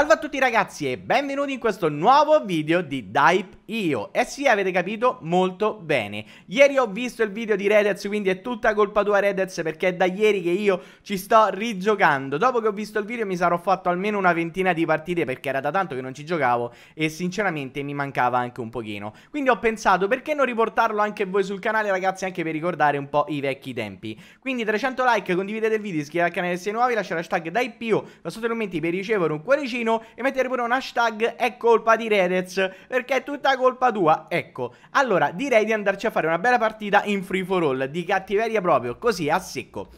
Salve a tutti ragazzi e benvenuti in questo nuovo video di Dype io e sì avete capito molto bene ieri ho visto il video di Redez quindi è tutta colpa tua Redez perché è da ieri che io ci sto rigiocando dopo che ho visto il video mi sarò fatto almeno una ventina di partite perché era da tanto che non ci giocavo e sinceramente mi mancava anche un pochino quindi ho pensato perché non riportarlo anche voi sul canale ragazzi anche per ricordare un po' i vecchi tempi quindi 300 like condividete il video iscrivetevi al canale se siete nuovi lasciate l'hashtag Dype Io, sotto i commenti per ricevere un cuoricino meno e mettere pure un hashtag è colpa di Redez perché è tutta colpa tua. Ecco, allora direi di andarci a fare una bella partita in free for all di cattiveria proprio, così a secco.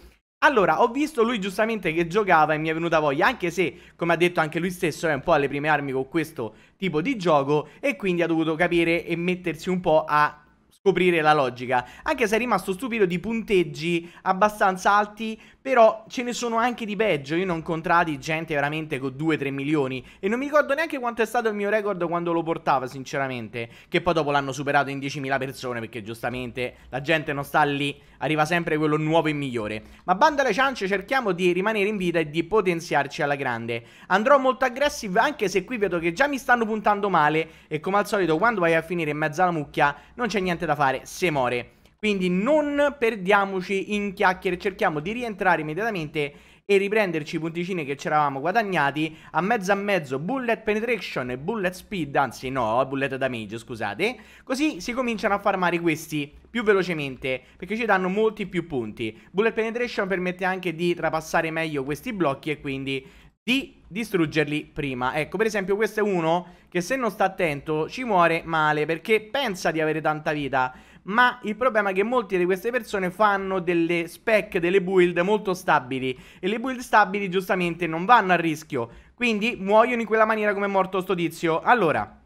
Allora, ho visto lui giustamente che giocava e mi è venuta voglia, anche se, come ha detto anche lui stesso, è un po' alle prime armi con questo tipo di gioco e quindi ha dovuto capire e mettersi un po' a scoprire la logica. Anche se è rimasto stupito di punteggi abbastanza alti però ce ne sono anche di peggio, io ne ho incontrati gente veramente con 2-3 milioni e non mi ricordo neanche quanto è stato il mio record quando lo portava sinceramente, che poi dopo l'hanno superato in 10.000 persone perché giustamente la gente non sta lì, arriva sempre quello nuovo e migliore. Ma bando alle ciance, cerchiamo di rimanere in vita e di potenziarci alla grande. Andrò molto aggressive anche se qui vedo che già mi stanno puntando male e come al solito quando vai a finire in mezzo alla mucchia non c'è niente da fare, se muore. Quindi non perdiamoci in chiacchiere, cerchiamo di rientrare immediatamente e riprenderci i punticini che ci eravamo guadagnati a mezzo a mezzo bullet penetration e bullet speed, anzi no, bullet damage, scusate. Così si cominciano a farmare questi più velocemente perché ci danno molti più punti. Bullet penetration permette anche di trapassare meglio questi blocchi e quindi di distruggerli prima. Ecco, per esempio, questo è uno che se non sta attento ci muore male perché pensa di avere tanta vita, ma il problema è che molte di queste persone fanno delle spec, delle build molto stabili e le build stabili giustamente non vanno a rischio, quindi muoiono in quella maniera come è morto sto tizio. Allora...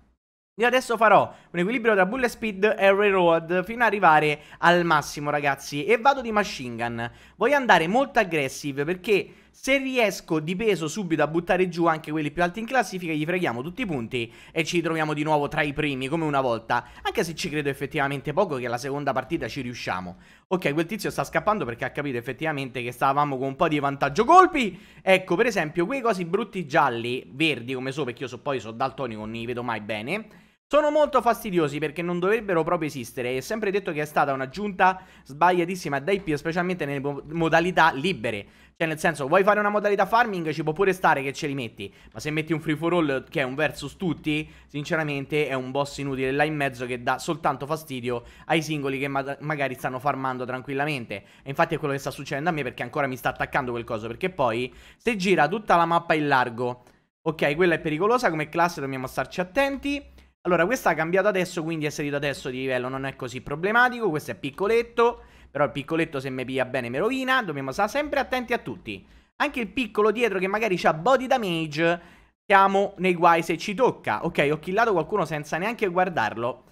Io adesso farò un equilibrio tra bullet speed e railroad fino ad arrivare al massimo ragazzi E vado di machine gun Voglio andare molto aggressive perché se riesco di peso subito a buttare giù anche quelli più alti in classifica, gli freghiamo tutti i punti e ci ritroviamo di nuovo tra i primi, come una volta. Anche se ci credo effettivamente poco che la seconda partita ci riusciamo. Ok, quel tizio sta scappando perché ha capito effettivamente che stavamo con un po' di vantaggio colpi. Ecco, per esempio, quei cosi brutti gialli, verdi come so, perché io so, poi so daltonico, non li vedo mai bene sono molto fastidiosi perché non dovrebbero proprio esistere e sempre detto che è stata una giunta sbagliatissima da IP specialmente nelle modalità libere. Cioè nel senso, vuoi fare una modalità farming, ci può pure stare che ce li metti, ma se metti un free for all che è un versus tutti, sinceramente è un boss inutile là in mezzo che dà soltanto fastidio ai singoli che ma magari stanno farmando tranquillamente. E infatti è quello che sta succedendo a me perché ancora mi sta attaccando quel coso, perché poi se gira tutta la mappa in largo, ok, quella è pericolosa come classe, dobbiamo starci attenti. Allora, questa ha cambiato adesso, quindi è salito adesso di livello, non è così problematico. Questo è piccoletto, però il piccoletto se mi piglia bene mi rovina. Dobbiamo stare sempre attenti a tutti. Anche il piccolo dietro che magari ha body damage, siamo nei guai se ci tocca. Ok, ho killato qualcuno senza neanche guardarlo.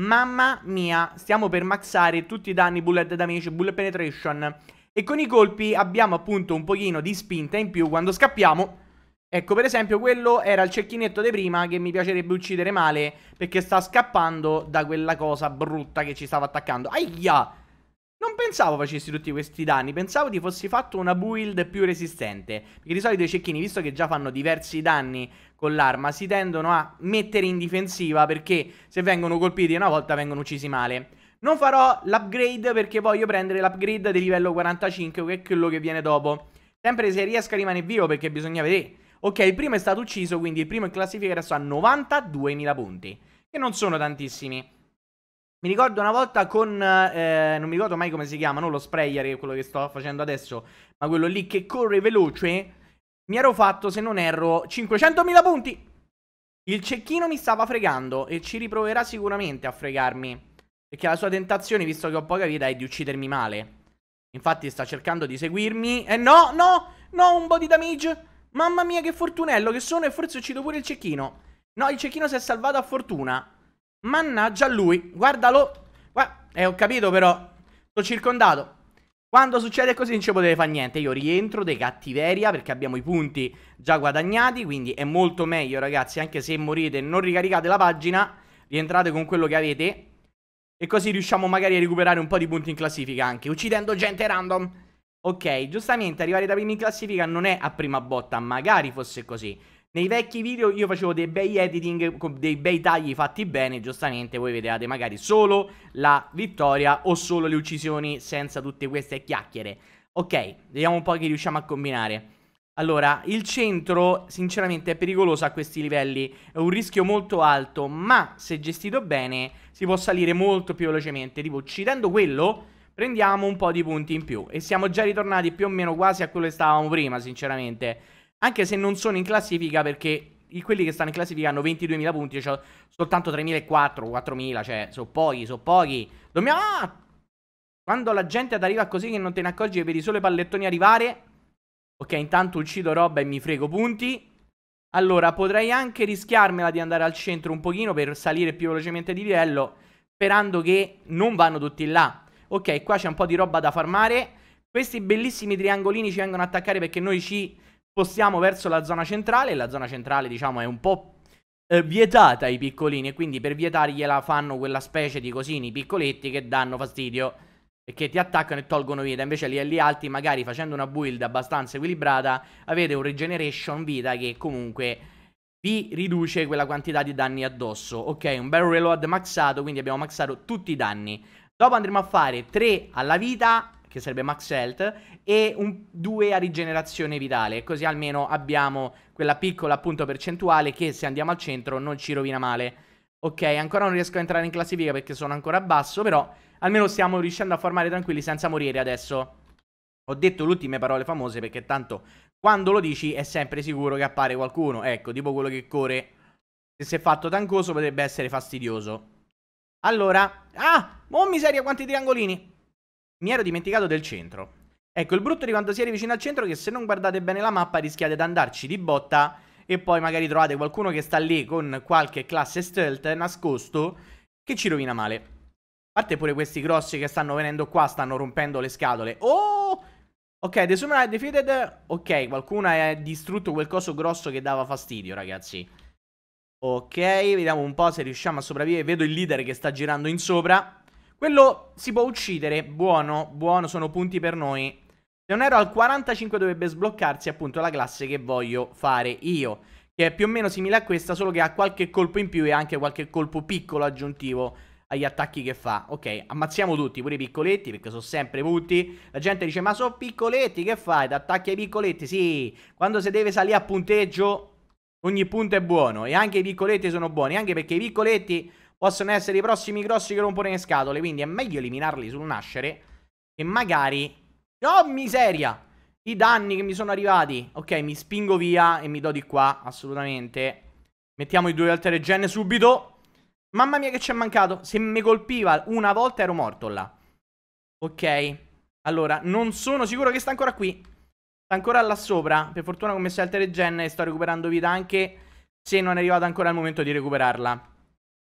Mamma mia, stiamo per maxare tutti i danni bullet damage, bullet penetration. E con i colpi abbiamo appunto un pochino di spinta in più quando scappiamo Ecco, per esempio, quello era il cecchinetto di prima che mi piacerebbe uccidere male perché sta scappando da quella cosa brutta che ci stava attaccando. Aia! Non pensavo facessi tutti questi danni, pensavo ti fossi fatto una build più resistente. Perché di solito i cecchini, visto che già fanno diversi danni con l'arma, si tendono a mettere in difensiva perché se vengono colpiti una volta vengono uccisi male. Non farò l'upgrade perché voglio prendere l'upgrade di livello 45, che è quello che viene dopo. Sempre se riesco a rimanere vivo perché bisogna vedere Ok, il primo è stato ucciso, quindi il primo in classifica adesso ha 92.000 punti, che non sono tantissimi. Mi ricordo una volta con, eh, non mi ricordo mai come si chiama, non lo sprayer, che è quello che sto facendo adesso, ma quello lì che corre veloce, mi ero fatto, se non erro, 500.000 punti. Il cecchino mi stava fregando e ci riproverà sicuramente a fregarmi. Perché la sua tentazione, visto che ho poca vita, è di uccidermi male. Infatti sta cercando di seguirmi. E eh no, no, no, un po' di damage. Mamma mia che fortunello che sono e forse uccido pure il cecchino. No, il cecchino si è salvato a fortuna. Mannaggia lui. Guardalo. Gua eh, ho capito però. Sono circondato. Quando succede così non ci potete fare niente. Io rientro dei cattiveria perché abbiamo i punti già guadagnati. Quindi è molto meglio ragazzi. Anche se morite e non ricaricate la pagina. Rientrate con quello che avete. E così riusciamo magari a recuperare un po' di punti in classifica anche. Uccidendo gente random. Ok, giustamente arrivare da primi in classifica non è a prima botta, magari fosse così. Nei vecchi video io facevo dei bei editing con dei bei tagli fatti bene, giustamente voi vedevate magari solo la vittoria o solo le uccisioni senza tutte queste chiacchiere. Ok, vediamo un po' che riusciamo a combinare. Allora, il centro sinceramente è pericoloso a questi livelli, è un rischio molto alto, ma se gestito bene si può salire molto più velocemente, tipo uccidendo quello prendiamo un po' di punti in più e siamo già ritornati più o meno quasi a quello che stavamo prima, sinceramente. Anche se non sono in classifica perché quelli che stanno in classifica hanno 22.000 punti, cioè soltanto 3.400, 4.000, cioè sono pochi, sono pochi. Dobbiamo... Ah! Quando la gente arriva così che non te ne accorgi che vedi solo i pallettoni arrivare... Ok, intanto uccido roba e mi frego punti. Allora, potrei anche rischiarmela di andare al centro un pochino per salire più velocemente di livello, sperando che non vanno tutti là. Ok, qua c'è un po' di roba da farmare. Questi bellissimi triangolini ci vengono ad attaccare perché noi ci spostiamo verso la zona centrale. La zona centrale, diciamo, è un po' eh, vietata ai piccolini. E quindi per vietargliela fanno quella specie di cosini piccoletti che danno fastidio. E che ti attaccano e tolgono vita. Invece a livelli alti, magari facendo una build abbastanza equilibrata, avete un regeneration vita che comunque vi riduce quella quantità di danni addosso. Ok, un bel reload maxato, quindi abbiamo maxato tutti i danni. Dopo andremo a fare 3 alla vita, che sarebbe max health, e 2 a rigenerazione vitale. Così almeno abbiamo quella piccola appunto percentuale che se andiamo al centro non ci rovina male. Ok, ancora non riesco a entrare in classifica perché sono ancora basso, però almeno stiamo riuscendo a formare tranquilli senza morire adesso. Ho detto le ultime parole famose perché tanto quando lo dici è sempre sicuro che appare qualcuno. Ecco, tipo quello che corre. Se si è fatto tancoso potrebbe essere fastidioso. Allora, ah, oh miseria quanti triangolini. Mi ero dimenticato del centro. Ecco, il brutto di quando si è vicino al centro è che se non guardate bene la mappa rischiate di andarci di botta e poi magari trovate qualcuno che sta lì con qualche classe stealth nascosto che ci rovina male. A parte pure questi grossi che stanno venendo qua, stanno rompendo le scatole. Oh! Ok, The Summoner Defeated. Ok, qualcuno ha distrutto quel coso grosso che dava fastidio, ragazzi. Ok, vediamo un po' se riusciamo a sopravvivere. Vedo il leader che sta girando in sopra. Quello si può uccidere. Buono, buono, sono punti per noi. Se non ero al 45 dovrebbe sbloccarsi appunto la classe che voglio fare io. Che è più o meno simile a questa, solo che ha qualche colpo in più e anche qualche colpo piccolo aggiuntivo agli attacchi che fa. Ok, ammazziamo tutti, pure i piccoletti, perché sono sempre putti. La gente dice, ma sono piccoletti, che fai? Ti attacchi ai piccoletti? Sì, quando si deve salire a punteggio Ogni punto è buono e anche i piccoletti sono buoni, anche perché i piccoletti possono essere i prossimi grossi che rompono le scatole, quindi è meglio eliminarli sul nascere e magari... Oh miseria! I danni che mi sono arrivati. Ok, mi spingo via e mi do di qua, assolutamente. Mettiamo i due altere gen subito. Mamma mia che ci è mancato. Se mi colpiva una volta ero morto là. Ok. Allora, non sono sicuro che sta ancora qui. Sta ancora là sopra. Per fortuna ho messo altre regen e sto recuperando vita anche se non è arrivato ancora il momento di recuperarla.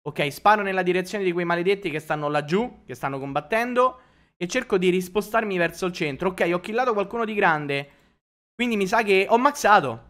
Ok, sparo nella direzione di quei maledetti che stanno laggiù, che stanno combattendo. E cerco di rispostarmi verso il centro. Ok, ho killato qualcuno di grande. Quindi mi sa che ho maxato.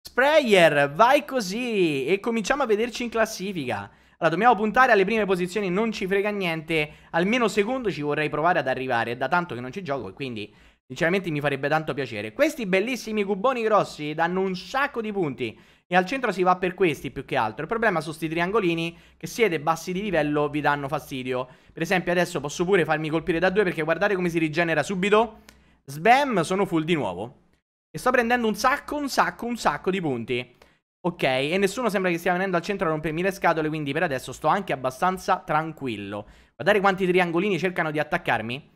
Sprayer, vai così e cominciamo a vederci in classifica. Allora, dobbiamo puntare alle prime posizioni, non ci frega niente. Almeno secondo ci vorrei provare ad arrivare. È da tanto che non ci gioco quindi Sinceramente mi farebbe tanto piacere. Questi bellissimi cuboni grossi danno un sacco di punti. E al centro si va per questi più che altro. Il problema sono questi triangolini che siete bassi di livello vi danno fastidio. Per esempio adesso posso pure farmi colpire da due perché guardate come si rigenera subito. Sbam, sono full di nuovo. E sto prendendo un sacco, un sacco, un sacco di punti. Ok, e nessuno sembra che stia venendo al centro a rompermi le scatole, quindi per adesso sto anche abbastanza tranquillo. Guardate quanti triangolini cercano di attaccarmi.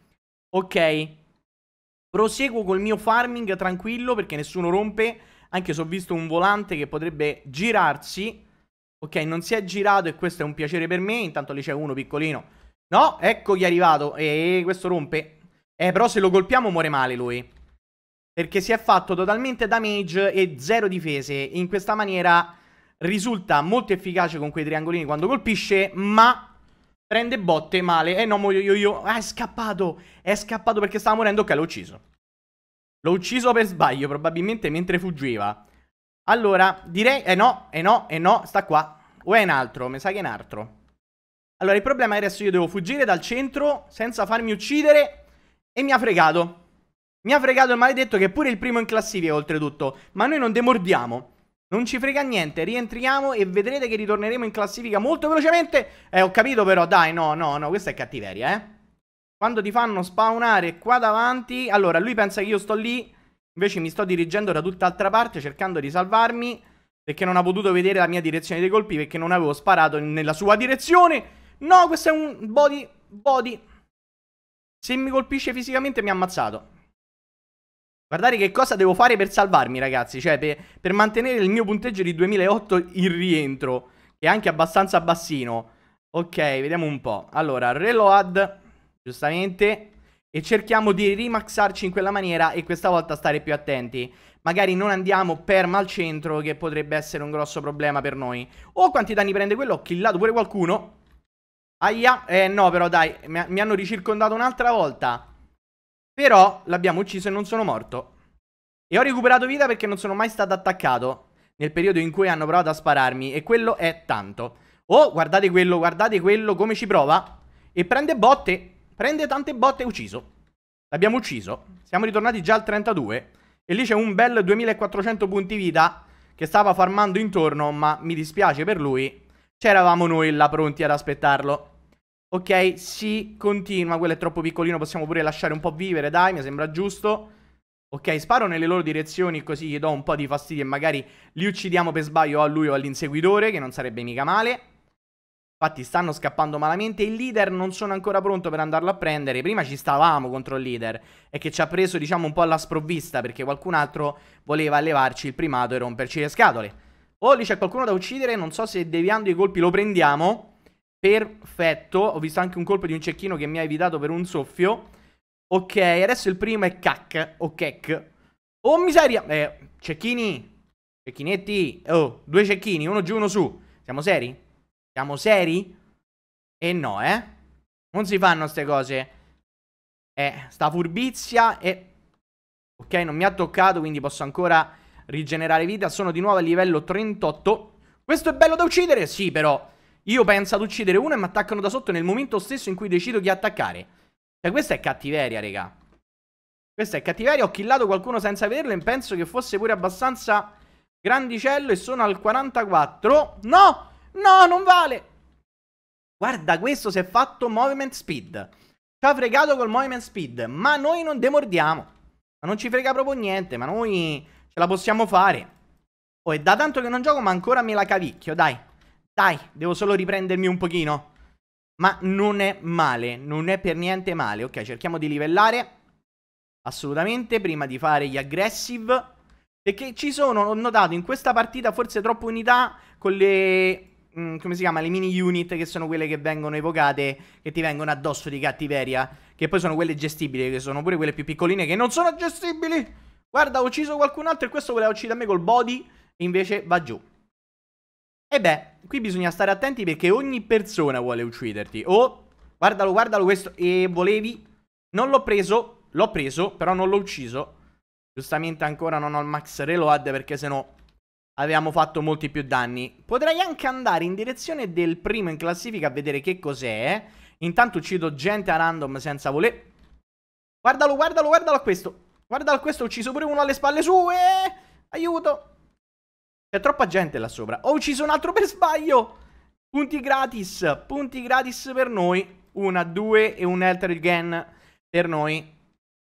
Ok, Proseguo col mio farming tranquillo perché nessuno rompe. Anche se ho visto un volante che potrebbe girarsi. Ok, non si è girato e questo è un piacere per me. Intanto lì c'è uno piccolino. No, ecco chi è arrivato. E questo rompe. Eh, però se lo colpiamo muore male lui. Perché si è fatto totalmente damage e zero difese. In questa maniera risulta molto efficace con quei triangolini quando colpisce, ma Prende botte male. Eh no, muoio io, io. Ah, è scappato. È scappato perché stava morendo. Ok, l'ho ucciso. L'ho ucciso per sbaglio, probabilmente mentre fuggiva. Allora, direi... Eh no, eh no, eh no, sta qua. O è un altro, mi sa che è un altro. Allora, il problema è che adesso io devo fuggire dal centro senza farmi uccidere. E mi ha fregato. Mi ha fregato il maledetto che è pure il primo in classifica, oltretutto. Ma noi non demordiamo. Non ci frega niente, rientriamo e vedrete che ritorneremo in classifica molto velocemente. Eh, ho capito però, dai, no, no, no, questa è cattiveria, eh. Quando ti fanno spawnare qua davanti... Allora, lui pensa che io sto lì, invece mi sto dirigendo da tutt'altra parte cercando di salvarmi, perché non ha potuto vedere la mia direzione dei colpi, perché non avevo sparato nella sua direzione. No, questo è un body, body. Se mi colpisce fisicamente mi ha ammazzato. Guardate che cosa devo fare per salvarmi, ragazzi. Cioè, per, per mantenere il mio punteggio di 2008 in rientro. Che è anche abbastanza bassino. Ok, vediamo un po'. Allora, reload. Giustamente. E cerchiamo di rimaxarci in quella maniera e questa volta stare più attenti. Magari non andiamo perma al centro, che potrebbe essere un grosso problema per noi. Oh, quanti danni prende quello? Ho killato pure qualcuno. Aia. Eh, no, però dai. Mi, mi hanno ricircondato un'altra volta. Però l'abbiamo ucciso e non sono morto. E ho recuperato vita perché non sono mai stato attaccato nel periodo in cui hanno provato a spararmi e quello è tanto. Oh, guardate quello, guardate quello come ci prova. E prende botte, prende tante botte e ucciso. L'abbiamo ucciso. Siamo ritornati già al 32 e lì c'è un bel 2400 punti vita che stava farmando intorno, ma mi dispiace per lui. C'eravamo noi là pronti ad aspettarlo. Ok, si continua. Quello è troppo piccolino, possiamo pure lasciare un po' vivere, dai, mi sembra giusto. Ok, sparo nelle loro direzioni così gli do un po' di fastidio e magari li uccidiamo per sbaglio a lui o all'inseguitore, che non sarebbe mica male. Infatti stanno scappando malamente, il leader non sono ancora pronto per andarlo a prendere, prima ci stavamo contro il leader e che ci ha preso diciamo un po' alla sprovvista perché qualcun altro voleva levarci il primato e romperci le scatole. Oh, lì c'è qualcuno da uccidere, non so se deviando i colpi lo prendiamo. Perfetto, ho visto anche un colpo di un cecchino che mi ha evitato per un soffio. Ok, adesso il primo è cac o kek. Oh miseria! Eh, cecchini! Cecchinetti! Oh, due cecchini, uno giù, uno su. Siamo seri? Siamo seri? E no, eh? Non si fanno queste cose. Eh, sta furbizia e... Ok, non mi ha toccato, quindi posso ancora rigenerare vita. Sono di nuovo a livello 38. Questo è bello da uccidere? Sì, però... Io penso ad uccidere uno e mi attaccano da sotto nel momento stesso in cui decido chi attaccare. Cioè, questa è cattiveria, raga. Questa è cattiveria. Ho killato qualcuno senza vederlo e penso che fosse pure abbastanza grandicello e sono al 44. No! No, non vale! Guarda, questo si è fatto movement speed. Ci ha fregato col movement speed, ma noi non demordiamo. Ma non ci frega proprio niente, ma noi ce la possiamo fare. Oh, e da tanto che non gioco, ma ancora me la cavicchio, dai. Dai, devo solo riprendermi un pochino. Ma non è male, non è per niente male. Ok, cerchiamo di livellare. Assolutamente, prima di fare gli aggressive. Perché ci sono, ho notato, in questa partita forse troppe unità con le... Mm, come si chiama? Le mini unit che sono quelle che vengono evocate, che ti vengono addosso di cattiveria. Che poi sono quelle gestibili, che sono pure quelle più piccoline, che non sono gestibili. Guarda, ho ucciso qualcun altro e questo voleva uccidere me col body, e invece va giù. E beh, qui bisogna stare attenti perché ogni persona vuole ucciderti. Oh, guardalo, guardalo questo. E volevi? Non l'ho preso, l'ho preso, però non l'ho ucciso. Giustamente ancora non ho il max reload perché sennò avevamo fatto molti più danni. Potrei anche andare in direzione del primo in classifica a vedere che cos'è. Intanto uccido gente a random senza voler. Guardalo, guardalo, guardalo a questo. Guardalo a questo, ho ucciso pure uno alle spalle sue. Aiuto. C'è troppa gente là sopra. Ho ucciso un altro per sbaglio. Punti gratis. Punti gratis per noi. Una, due e un Elter Again per noi.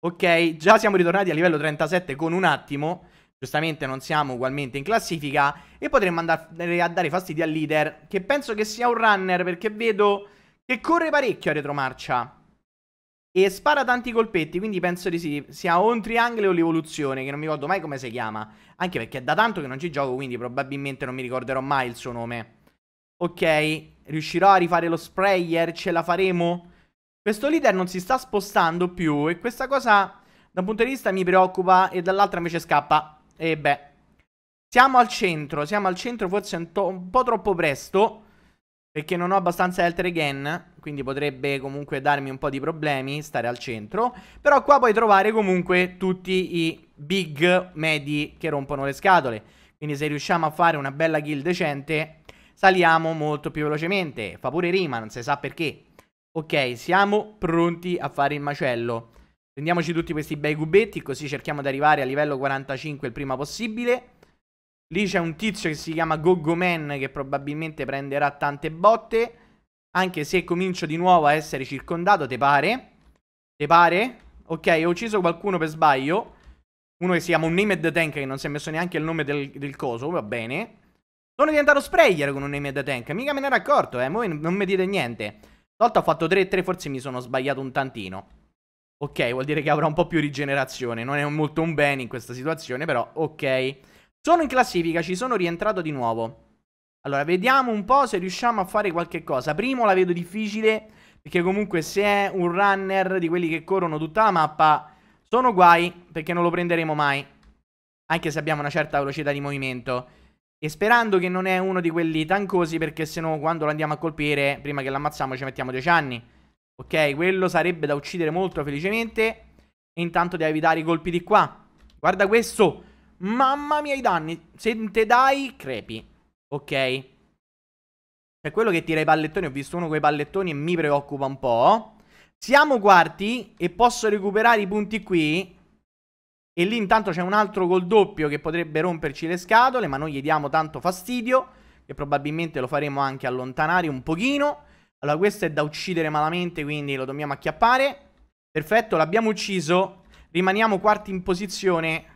Ok, già siamo ritornati a livello 37 con un attimo. Giustamente non siamo ugualmente in classifica. E potremmo andare a dare fastidio al leader. Che penso che sia un runner perché vedo che corre parecchio a retromarcia. E spara tanti colpetti, quindi penso di sì, sia o un triangolo o l'evoluzione, che non mi ricordo mai come si chiama. Anche perché è da tanto che non ci gioco, quindi probabilmente non mi ricorderò mai il suo nome. Ok, riuscirò a rifare lo sprayer, ce la faremo? Questo leader non si sta spostando più e questa cosa da un punto di vista mi preoccupa e dall'altra invece scappa. E beh, siamo al centro, siamo al centro forse un, un po' troppo presto perché non ho abbastanza alter again quindi potrebbe comunque darmi un po' di problemi stare al centro, però qua puoi trovare comunque tutti i big medi che rompono le scatole, quindi se riusciamo a fare una bella kill decente saliamo molto più velocemente, fa pure rima, non si sa perché. Ok, siamo pronti a fare il macello. Prendiamoci tutti questi bei cubetti, così cerchiamo di arrivare a livello 45 il prima possibile. Lì c'è un tizio che si chiama Gogo Man che probabilmente prenderà tante botte. Anche se comincio di nuovo a essere circondato, te pare? Te pare? Ok, ho ucciso qualcuno per sbaglio. Uno che si chiama un Named Tank, che non si è messo neanche il nome del, del coso, va bene. Sono diventato sprayer con un Named Tank, mica me ne ero accorto, eh, voi non mi dite niente. L'altra ho fatto 3-3, forse mi sono sbagliato un tantino. Ok, vuol dire che avrò un po' più rigenerazione, non è molto un bene in questa situazione, però ok. Sono in classifica, ci sono rientrato di nuovo. Allora, vediamo un po' se riusciamo a fare qualche cosa. Primo la vedo difficile, perché comunque se è un runner di quelli che corrono tutta la mappa, sono guai, perché non lo prenderemo mai. Anche se abbiamo una certa velocità di movimento. E sperando che non è uno di quelli tancosi, perché sennò quando lo andiamo a colpire, prima che l'ammazziamo ci mettiamo 10 anni. Ok, quello sarebbe da uccidere molto felicemente. E intanto devi evitare i colpi di qua. Guarda questo. Mamma mia i danni. Se te dai, crepi. Ok? Cioè, quello che tira i pallettoni, ho visto uno con i pallettoni e mi preoccupa un po'. Siamo quarti e posso recuperare i punti qui. E lì intanto c'è un altro col doppio che potrebbe romperci le scatole, ma noi gli diamo tanto fastidio, che probabilmente lo faremo anche allontanare un pochino. Allora questo è da uccidere malamente, quindi lo dobbiamo acchiappare. Perfetto, l'abbiamo ucciso. Rimaniamo quarti in posizione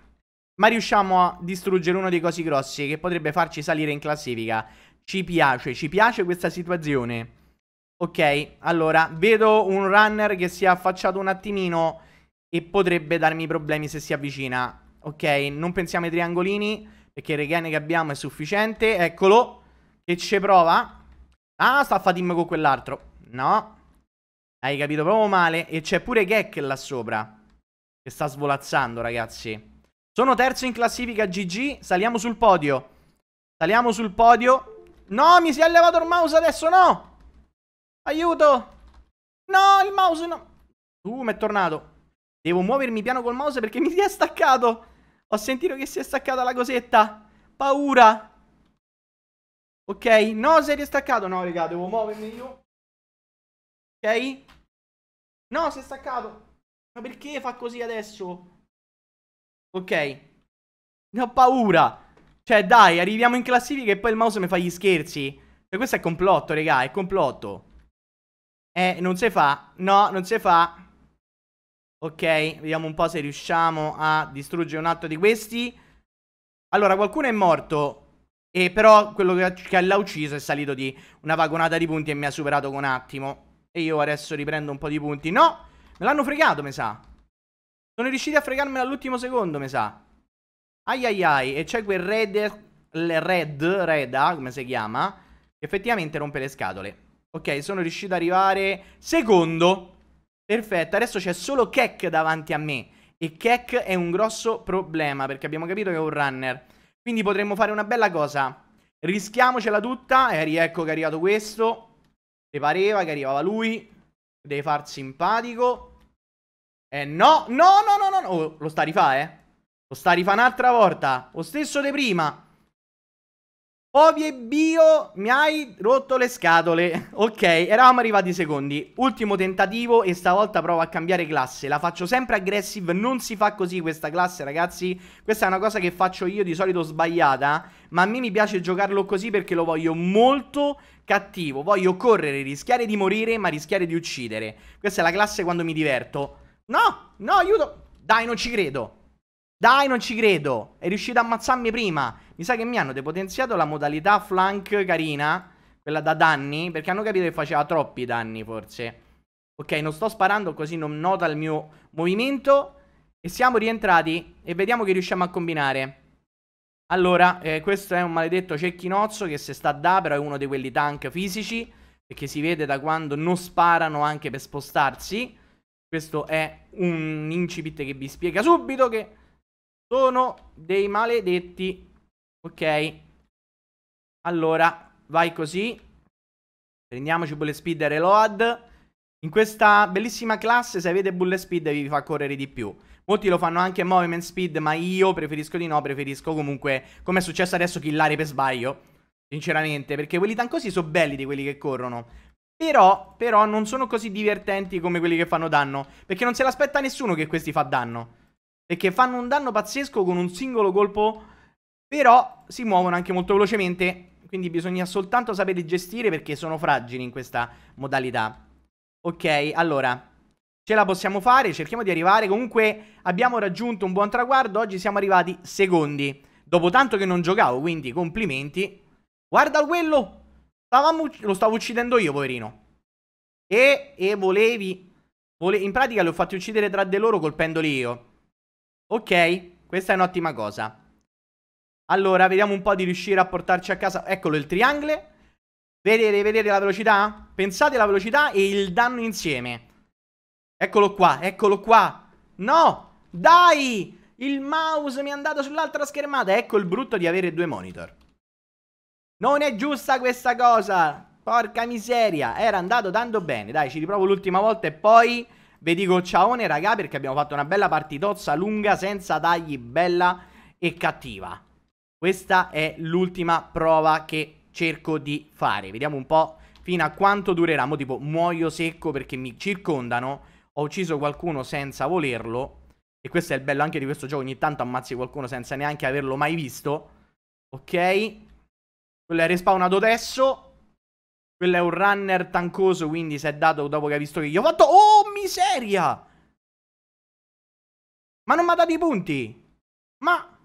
ma riusciamo a distruggere uno dei cosi grossi che potrebbe farci salire in classifica. Ci piace, ci piace questa situazione. Ok, allora, vedo un runner che si è affacciato un attimino e potrebbe darmi problemi se si avvicina. Ok, non pensiamo ai triangolini, perché il regane che abbiamo è sufficiente. Eccolo, che ci prova. Ah, sta a fatim con quell'altro. No, hai capito proprio male. E c'è pure Gek là sopra, che sta svolazzando, ragazzi. Sono terzo in classifica GG, saliamo sul podio. Saliamo sul podio. No, mi si è levato il mouse adesso, no! Aiuto! No, il mouse no! Uh, mi è tornato. Devo muovermi piano col mouse perché mi si è staccato. Ho sentito che si è staccata la cosetta. Paura. Ok, no, si è staccato. No, raga, devo muovermi io. Ok. No, si è staccato. Ma perché fa così adesso? Ok. Ne ho paura. Cioè, dai, arriviamo in classifica e poi il mouse mi fa gli scherzi. Cioè, questo è complotto, regà è complotto. Eh, non si fa. No, non si fa. Ok, vediamo un po' se riusciamo a distruggere un altro di questi. Allora, qualcuno è morto. E però quello che l'ha ucciso è salito di una vagonata di punti e mi ha superato con un attimo. E io adesso riprendo un po' di punti. No, me l'hanno fregato, mi sa. Sono riusciti a fregarmela all'ultimo secondo, mi sa. Ai ai ai, e c'è quel Red, Red, Reda, come si chiama, che effettivamente rompe le scatole. Ok, sono riuscito ad arrivare secondo. Perfetto, adesso c'è solo Keck davanti a me. E Keck è un grosso problema, perché abbiamo capito che è un runner. Quindi potremmo fare una bella cosa. Rischiamocela tutta. E riecco che è arrivato questo. Se pareva che arrivava lui. Deve far simpatico. Eh no, no, no, no, no, oh, lo sta a rifà, eh. Lo sta a rifà un'altra volta. Lo stesso di prima. Ovi Bio, mi hai rotto le scatole. ok, eravamo arrivati secondi. Ultimo tentativo e stavolta provo a cambiare classe. La faccio sempre aggressive, non si fa così questa classe, ragazzi. Questa è una cosa che faccio io di solito sbagliata, ma a me mi piace giocarlo così perché lo voglio molto cattivo. Voglio correre, rischiare di morire, ma rischiare di uccidere. Questa è la classe quando mi diverto. No, no, aiuto. Dai, non ci credo. Dai, non ci credo. È riuscito a ammazzarmi prima. Mi sa che mi hanno depotenziato la modalità flank carina. Quella da danni. Perché hanno capito che faceva troppi danni, forse. Ok, non sto sparando così non nota il mio movimento. E siamo rientrati. E vediamo che riusciamo a combinare. Allora, eh, questo è un maledetto cecchinozzo che se sta da, però è uno di quelli tank fisici. Perché si vede da quando non sparano anche per spostarsi. Questo è un incipit che vi spiega subito che sono dei maledetti. Ok. Allora, vai così. Prendiamoci Bullet Speed e Reload. In questa bellissima classe, se avete Bullet Speed vi fa correre di più. Molti lo fanno anche Movement Speed, ma io preferisco di no, preferisco comunque, come è successo adesso, killare per sbaglio. Sinceramente, perché quelli tancosi sono belli di quelli che corrono. Però, però non sono così divertenti come quelli che fanno danno. Perché non se l'aspetta nessuno che questi fa danno. Perché fanno un danno pazzesco con un singolo colpo. Però si muovono anche molto velocemente. Quindi bisogna soltanto sapere gestire perché sono fragili in questa modalità. Ok, allora. Ce la possiamo fare, cerchiamo di arrivare. Comunque abbiamo raggiunto un buon traguardo. Oggi siamo arrivati secondi. Dopo tanto che non giocavo, quindi complimenti. Guarda quello! Stavamo, lo stavo uccidendo io, poverino. E, e volevi, volevi... In pratica li ho fatti uccidere tra di loro colpendoli io. Ok, questa è un'ottima cosa. Allora, vediamo un po' di riuscire a portarci a casa... Eccolo, il triangle. Vedete, vedete la velocità? Pensate alla velocità e il danno insieme. Eccolo qua, eccolo qua. No! Dai! Il mouse mi è andato sull'altra schermata. Ecco il brutto di avere due monitor. Non è giusta questa cosa. Porca miseria. Era andato tanto bene. Dai, ci riprovo l'ultima volta e poi vi dico ciao, raga, perché abbiamo fatto una bella partitozza lunga, senza tagli, bella e cattiva. Questa è l'ultima prova che cerco di fare. Vediamo un po' fino a quanto durerà. Mo tipo muoio secco perché mi circondano. Ho ucciso qualcuno senza volerlo. E questo è il bello anche di questo gioco. Ogni tanto ammazzi qualcuno senza neanche averlo mai visto. Ok. Quello è respawnato adesso. Quello è un runner tancoso, quindi si è dato dopo che ha visto che gli ho fatto... Oh, miseria! Ma non mi ha dato i punti! Ma...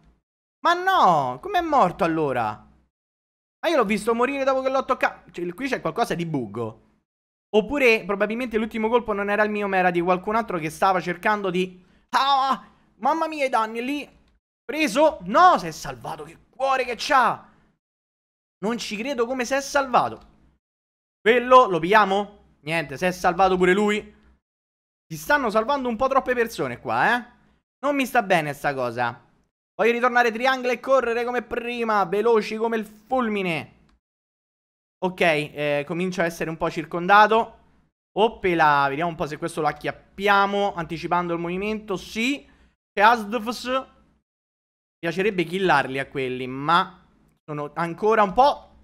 Ma no! Com'è morto allora? Ma io l'ho visto morire dopo che l'ho toccato... Cioè, qui c'è qualcosa di bugo. Oppure, probabilmente, l'ultimo colpo non era il mio, ma era di qualcun altro che stava cercando di... Ah! Mamma mia, i danni lì! Preso! No, si è salvato! Che cuore che c'ha! Non ci credo come si è salvato. Quello lo pigliamo? Niente, si è salvato pure lui. Si stanno salvando un po' troppe persone qua, eh. Non mi sta bene sta cosa. Voglio ritornare triangolo e correre come prima, veloci come il fulmine. Ok, eh, comincio a essere un po' circondato. Oppela, vediamo un po' se questo lo acchiappiamo, anticipando il movimento. Sì, c'è Asdfs. Piacerebbe killarli a quelli, ma sono ancora un po'.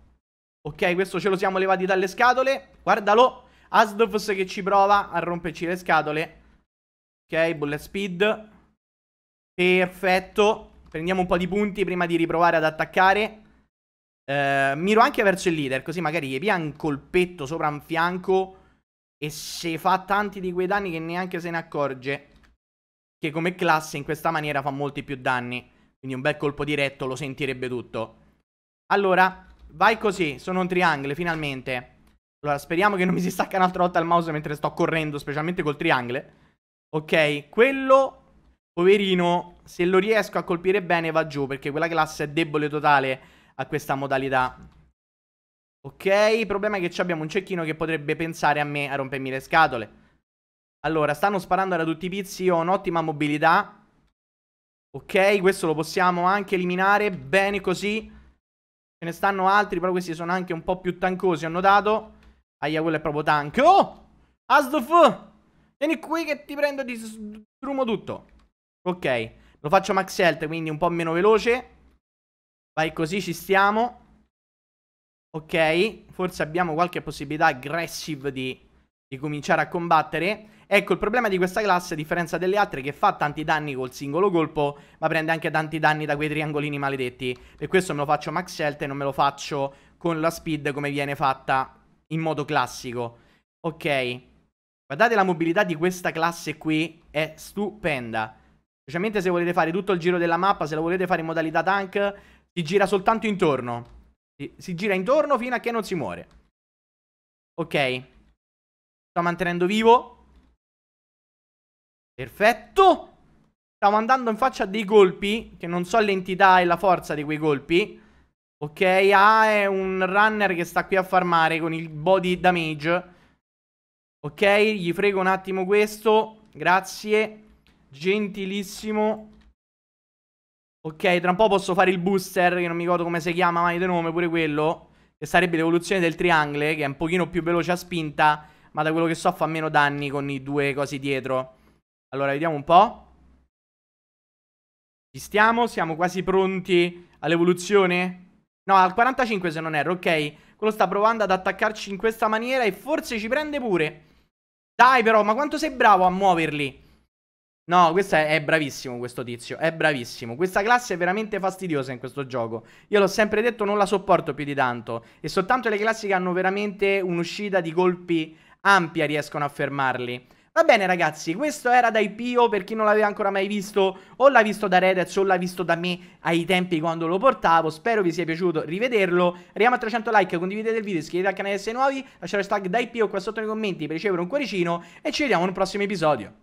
Ok, questo ce lo siamo levati dalle scatole. Guardalo. Asdovs che ci prova a romperci le scatole. Ok, bullet speed. Perfetto. Prendiamo un po' di punti prima di riprovare ad attaccare. Eh, miro anche verso il leader, così magari gli pia un colpetto sopra un fianco. E se fa tanti di quei danni che neanche se ne accorge. Che come classe in questa maniera fa molti più danni. Quindi un bel colpo diretto lo sentirebbe tutto. Allora, vai così, sono un triangle, finalmente. Allora, speriamo che non mi si stacca un'altra volta il mouse mentre sto correndo, specialmente col triangle. Ok, quello, poverino, se lo riesco a colpire bene va giù, perché quella classe è debole totale a questa modalità. Ok, il problema è che abbiamo un cecchino che potrebbe pensare a me a rompermi le scatole. Allora, stanno sparando da tutti i pizzi, io ho un'ottima mobilità. Ok, questo lo possiamo anche eliminare, bene così. Ce ne stanno altri, però questi sono anche un po' più tancosi. Hanno dato. Aia, quello è proprio tank. Oh! Asdorf! Vieni qui che ti prendo e ti strumo tutto. Ok. Lo faccio max health, quindi un po' meno veloce. Vai così, ci stiamo. Ok, forse abbiamo qualche possibilità aggressive di, di cominciare a combattere. Ecco, il problema di questa classe, a differenza delle altre, è che fa tanti danni col singolo colpo, ma prende anche tanti danni da quei triangolini maledetti. Per questo me lo faccio max health e non me lo faccio con la speed come viene fatta in modo classico. Ok. Guardate la mobilità di questa classe qui, è stupenda. Specialmente se volete fare tutto il giro della mappa, se la volete fare in modalità tank, si gira soltanto intorno. Si, si gira intorno fino a che non si muore. Ok. Sto mantenendo vivo. Perfetto. Stiamo andando in faccia a dei colpi, che non so l'entità e la forza di quei colpi. Ok, A è un runner che sta qui a farmare con il body damage. Ok, gli frego un attimo questo. Grazie. Gentilissimo. Ok, tra un po' posso fare il booster, che non mi ricordo come si chiama mai di nome, pure quello. Che sarebbe l'evoluzione del triangle, che è un pochino più veloce a spinta, ma da quello che so fa meno danni con i due cosi dietro. Allora, vediamo un po'. Ci stiamo? Siamo quasi pronti all'evoluzione? No, al 45 se non erro, ok. Quello sta provando ad attaccarci in questa maniera e forse ci prende pure. Dai però, ma quanto sei bravo a muoverli. No, questo è, è, bravissimo questo tizio, è bravissimo. Questa classe è veramente fastidiosa in questo gioco. Io l'ho sempre detto, non la sopporto più di tanto. E soltanto le classi che hanno veramente un'uscita di colpi ampia riescono a fermarli. Va bene ragazzi, questo era da Ipio per chi non l'aveva ancora mai visto, o l'ha visto da Redez o l'ha visto da me ai tempi quando lo portavo, spero vi sia piaciuto rivederlo, arriviamo a 300 like, condividete il video, iscrivetevi al canale se nuovi, lasciate hashtag da Ipio qua sotto nei commenti per ricevere un cuoricino e ci vediamo in un prossimo episodio.